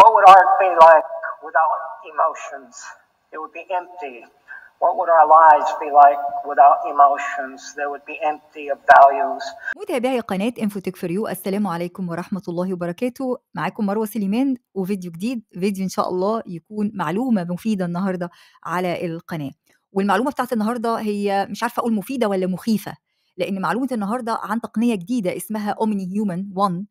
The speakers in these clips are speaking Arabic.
What would art be like without emotions? It would be empty. What would our lives be like without emotions? They would be empty of values. متابعي قناة انفوتك فور يو السلام عليكم ورحمة الله وبركاته معاكم مروة سليمان وفيديو جديد فيديو إن شاء الله يكون معلومة مفيدة النهاردة على القناة والمعلومة بتاعت النهاردة هي مش عارفة أقول مفيدة ولا مخيفة لأن معلومة النهاردة عن تقنية جديدة اسمها أومني هيومن 1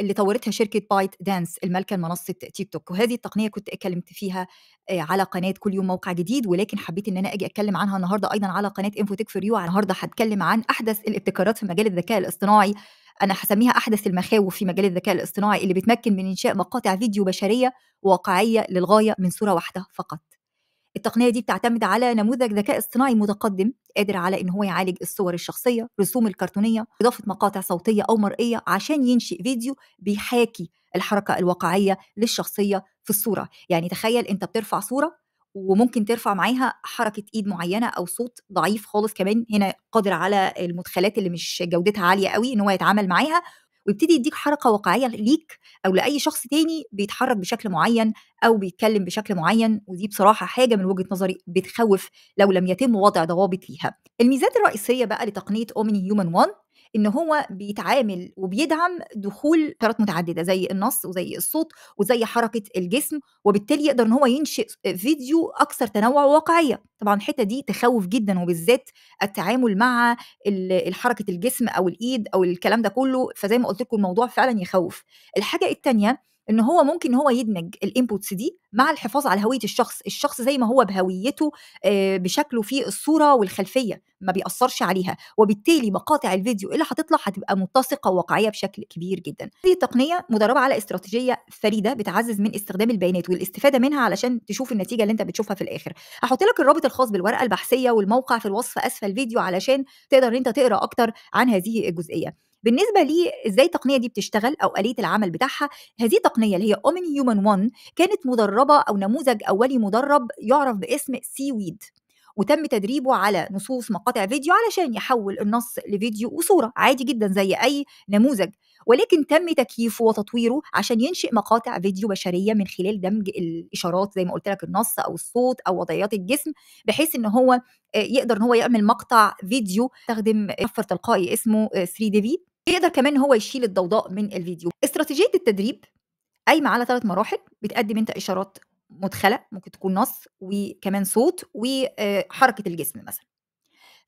اللي طورتها شركه بايت دانس المالكه لمنصه تيك توك وهذه التقنيه كنت اتكلمت فيها آه، على قناه كل يوم موقع جديد ولكن حبيت ان انا اجي اتكلم عنها النهارده ايضا على قناه انفوتك فور يو النهارده هتكلم عن احدث الابتكارات في مجال الذكاء الاصطناعي انا هسميها احدث المخاوف في مجال الذكاء الاصطناعي اللي بتمكن من انشاء مقاطع فيديو بشريه واقعيه للغايه من صوره واحده فقط التقنيه دي بتعتمد على نموذج ذكاء اصطناعي متقدم قادر على ان هو يعالج الصور الشخصيه رسوم الكرتونيه اضافه مقاطع صوتيه او مرئيه عشان ينشئ فيديو بيحاكي الحركه الواقعيه للشخصيه في الصوره يعني تخيل انت بترفع صوره وممكن ترفع معاها حركه ايد معينه او صوت ضعيف خالص كمان هنا قادر على المدخلات اللي مش جودتها عاليه قوي ان هو يتعامل معاها ويبتدي يديك حركه واقعيه ليك او لاي شخص تاني بيتحرك بشكل معين او بيتكلم بشكل معين ودي بصراحه حاجه من وجهه نظري بتخوف لو لم يتم وضع ضوابط ليها الميزات الرئيسيه بقى لتقنيه اومني هيومن 1 ان هو بيتعامل وبيدعم دخول قدرات متعدده زي النص وزي الصوت وزي حركه الجسم وبالتالي يقدر ان هو ينشئ فيديو اكثر تنوع وواقعيه طبعا الحته دي تخوف جدا وبالذات التعامل مع حركه الجسم او الايد او الكلام ده كله فزي ما قلت لكم الموضوع فعلا يخوف الحاجه الثانيه ان هو ممكن هو يدمج الانبوتس دي مع الحفاظ على هويه الشخص الشخص زي ما هو بهويته آه، بشكله في الصوره والخلفيه ما بيأثرش عليها وبالتالي مقاطع الفيديو اللي هتطلع هتبقى متسقه وواقعيه بشكل كبير جدا هذه التقنيه مدربه على استراتيجيه فريده بتعزز من استخدام البيانات والاستفاده منها علشان تشوف النتيجه اللي انت بتشوفها في الاخر هحط لك الرابط الخاص بالورقه البحثيه والموقع في الوصف اسفل الفيديو علشان تقدر انت تقرا اكتر عن هذه الجزئيه بالنسبه لي ازاي التقنيه دي بتشتغل او اليه العمل بتاعها هذه التقنيه اللي هي اومن هيومن 1 كانت مدربه او نموذج اولي مدرب يعرف باسم سي ويد وتم تدريبه على نصوص مقاطع فيديو علشان يحول النص لفيديو وصوره عادي جدا زي اي نموذج ولكن تم تكييفه وتطويره عشان ينشئ مقاطع فيديو بشريه من خلال دمج الاشارات زي ما قلت لك النص او الصوت او وضعيات الجسم بحيث ان هو آه، يقدر ان هو يعمل مقطع فيديو يستخدم صفر تلقائي اسمه 3 دي في يقدر كمان هو يشيل الضوضاء من الفيديو استراتيجيه التدريب قايمه على ثلاث مراحل بتقدم انت اشارات مدخله ممكن تكون نص وكمان صوت وحركه الجسم مثلا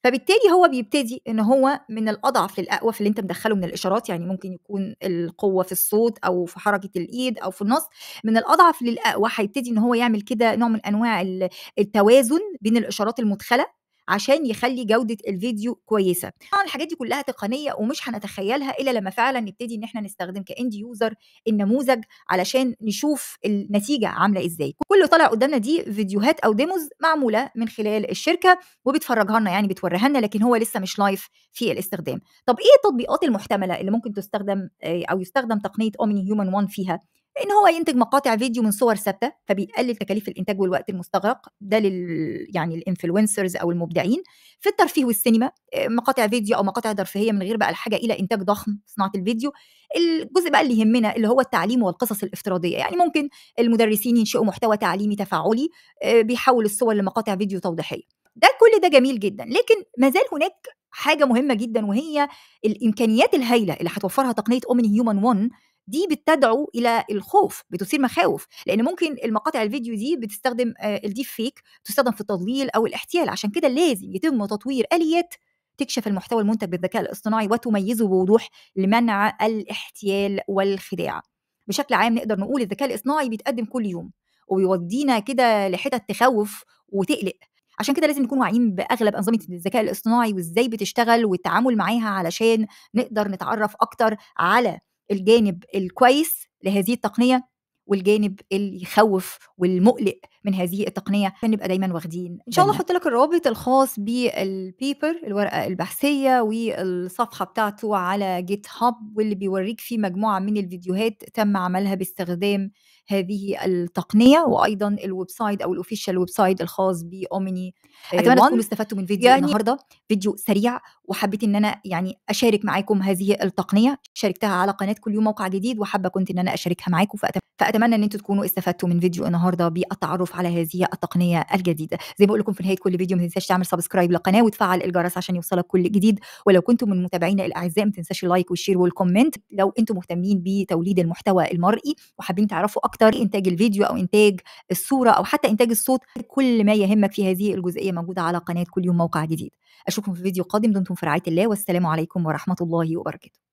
فبالتالي هو بيبتدي ان هو من الاضعف للاقوى في اللي انت مدخله من الاشارات يعني ممكن يكون القوه في الصوت او في حركه الايد او في النص من الاضعف للاقوى هيبتدي ان هو يعمل كده نوع من انواع التوازن بين الاشارات المدخله عشان يخلي جوده الفيديو كويسه طبعا الحاجات دي كلها تقنيه ومش هنتخيلها الا لما فعلا نبتدي ان احنا نستخدم كاند يوزر النموذج علشان نشوف النتيجه عامله ازاي كل اللي طالع قدامنا دي فيديوهات او ديموز معموله من خلال الشركه وبتفرجها لنا يعني بتوريها لنا لكن هو لسه مش لايف في الاستخدام طب ايه التطبيقات المحتمله اللي ممكن تستخدم آه، او يستخدم تقنيه اومني هيومن 1 فيها ان هو ينتج مقاطع فيديو من صور ثابته فبيقلل تكاليف الانتاج والوقت المستغرق ده لل يعني الانفلونسرز او المبدعين في الترفيه والسينما آه، مقاطع فيديو او مقاطع ترفيهيه من غير بقى الحاجه الى انتاج ضخم صناعه الفيديو الجزء بقى اللي يهمنا اللي هو التعليم والقصص الافتراضيه يعني ممكن المدرسين ينشئوا محتوى تعليمي تفاعلي آه، بيحول الصور لمقاطع فيديو توضيحيه ده كل ده جميل جدا لكن ما زال هناك حاجه مهمه جدا وهي الامكانيات الهائله اللي هتوفرها تقنيه اومن هيومن 1 دي بتدعو الى الخوف بتثير مخاوف لان ممكن المقاطع الفيديو دي بتستخدم آه، الديب فيك تستخدم في التضليل او الاحتيال عشان كده لازم يتم تطوير اليات تكشف المحتوى المنتج بالذكاء الاصطناعي وتميزه بوضوح لمنع الاحتيال والخداع بشكل عام نقدر نقول الذكاء الاصطناعي بيتقدم كل يوم وبيودينا كده لحتت تخوف وتقلق عشان كده لازم نكون واعيين باغلب انظمه الذكاء الاصطناعي وازاي بتشتغل والتعامل معاها علشان نقدر نتعرف اكتر على الجانب الكويس لهذه التقنيه والجانب اللي يخوف والمقلق من هذه التقنيه فنبقى دايما واخدين ان شاء الله احط لك الرابط الخاص بالبيبر الورقه البحثيه والصفحه بتاعته على جيت هاب واللي بيوريك فيه مجموعه من الفيديوهات تم عملها باستخدام هذه التقنيه وايضا الويب سايت او الاوفيشال ويب سايت الخاص باومني آه، اتمنى تكونوا استفدتوا من فيديو يعني النهارده فيديو سريع وحبيت ان انا يعني اشارك معاكم هذه التقنيه شاركتها على قناه كل يوم موقع جديد وحابه كنت ان انا اشاركها معاكم فاتمنى فاتمنى ان انتم تكونوا استفدتوا من فيديو النهارده بالتعرف على هذه التقنيه الجديده زي ما بقول لكم في نهايه كل فيديو ما تنساش تعمل سبسكرايب للقناه وتفعل الجرس عشان يوصلك كل جديد ولو كنتم من متابعينا الاعزاء ما تنساش اللايك والشير والكومنت لو انتم مهتمين بتوليد المحتوى المرئي وحابين تعرفوا اكتر انتاج الفيديو او انتاج الصوره او حتى انتاج الصوت كل ما يهمك في هذه الجزئيه موجوده على قناه كل يوم موقع جديد اشوفكم في فيديو قادم دمتم في رعايه الله والسلام عليكم ورحمه الله وبركاته